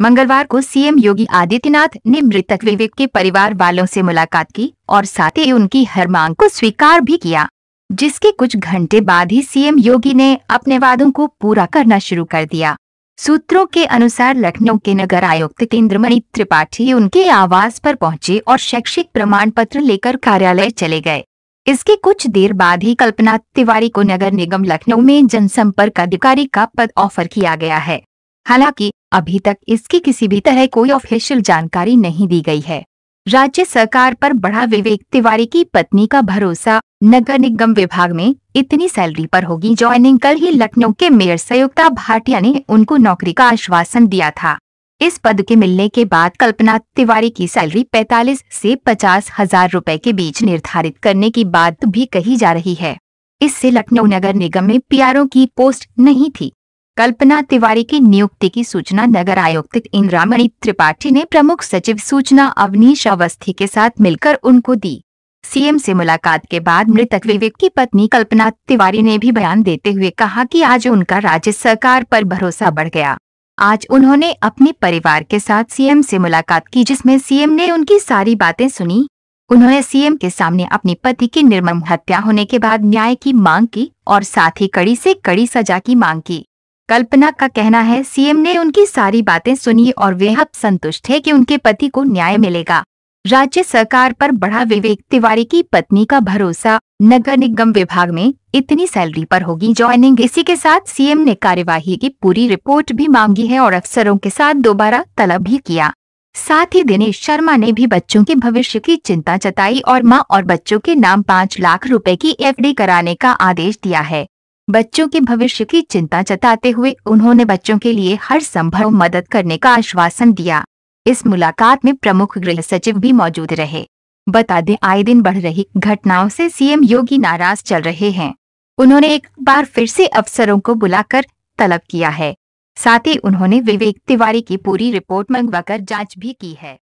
मंगलवार को सीएम योगी आदित्यनाथ ने मृतक विवेक के परिवार वालों से मुलाकात की और साथ ही उनकी हर मांग को स्वीकार भी किया जिसके कुछ घंटे बाद ही सीएम योगी ने अपने वादों को पूरा करना शुरू कर दिया सूत्रों के अनुसार लखनऊ के नगर आयुक्त केंद्रमणि त्रिपाठी उनके आवास पर पहुंचे और शैक्षिक प्रमाण पत्र लेकर कार्यालय चले गए इसके कुछ देर बाद ही कल्पना तिवारी को नगर निगम लखनऊ में जनसंपर्क अधिकारी का पद ऑफर किया गया है हालांकि अभी तक इसकी किसी भी तरह कोई ऑफिशियल जानकारी नहीं दी गई है राज्य सरकार पर बढ़ा विवेक तिवारी की पत्नी का भरोसा नगर निगम विभाग में इतनी सैलरी पर होगी ज्वाइनिंग कल ही लखनऊ के मेयर संयुक्ता भाटिया ने उनको नौकरी का आश्वासन दिया था इस पद के मिलने के बाद कल्पना तिवारी की सैलरी 45 से पचास हजार रूपए के बीच निर्धारित करने की बात भी कही जा रही है इससे लखनऊ नगर निगम में पी की पोस्ट नहीं थी कल्पना तिवारी की नियुक्ति की सूचना नगर आयुक्त इंद्रामणि त्रिपाठी ने प्रमुख सचिव सूचना अवनीश अवस्थी के साथ मिलकर उनको दी सीएम से मुलाकात के बाद मृतक विवेक की पत्नी कल्पना तिवारी ने भी बयान देते हुए कहा कि आज उनका राज्य सरकार पर भरोसा बढ़ गया आज उन्होंने अपने परिवार के साथ सीएम से मुलाकात की जिसमें सीएम ने उनकी सारी बातें सुनी उन्होंने सीएम के सामने अपने पति की निर्मम हत्या होने के बाद न्याय की मांग की और साथ ही कड़ी से कड़ी सजा की मांग की कल्पना का कहना है सीएम ने उनकी सारी बातें सुनी और वे अब संतुष्ट है कि उनके पति को न्याय मिलेगा राज्य सरकार पर बढ़ा विवेक तिवारी की पत्नी का भरोसा नगर निगम विभाग में इतनी सैलरी पर होगी ज्वाइनिंग इसी के साथ सीएम ने कार्यवाही की पूरी रिपोर्ट भी मांगी है और अफसरों के साथ दोबारा तलब भी किया साथ ही दिनेश शर्मा ने भी बच्चों के भविष्य की चिंता जताई और माँ और बच्चों के नाम पाँच लाख रूपए की एफ कराने का आदेश दिया है बच्चों के भविष्य की चिंता जताते हुए उन्होंने बच्चों के लिए हर संभव मदद करने का आश्वासन दिया इस मुलाकात में प्रमुख गृह सचिव भी मौजूद रहे बता दें आए दिन बढ़ रही घटनाओं से सीएम योगी नाराज चल रहे हैं उन्होंने एक बार फिर से अफसरों को बुलाकर तलब किया है साथ ही उन्होंने विवेक तिवारी की पूरी रिपोर्ट मंगवाकर जांच भी की है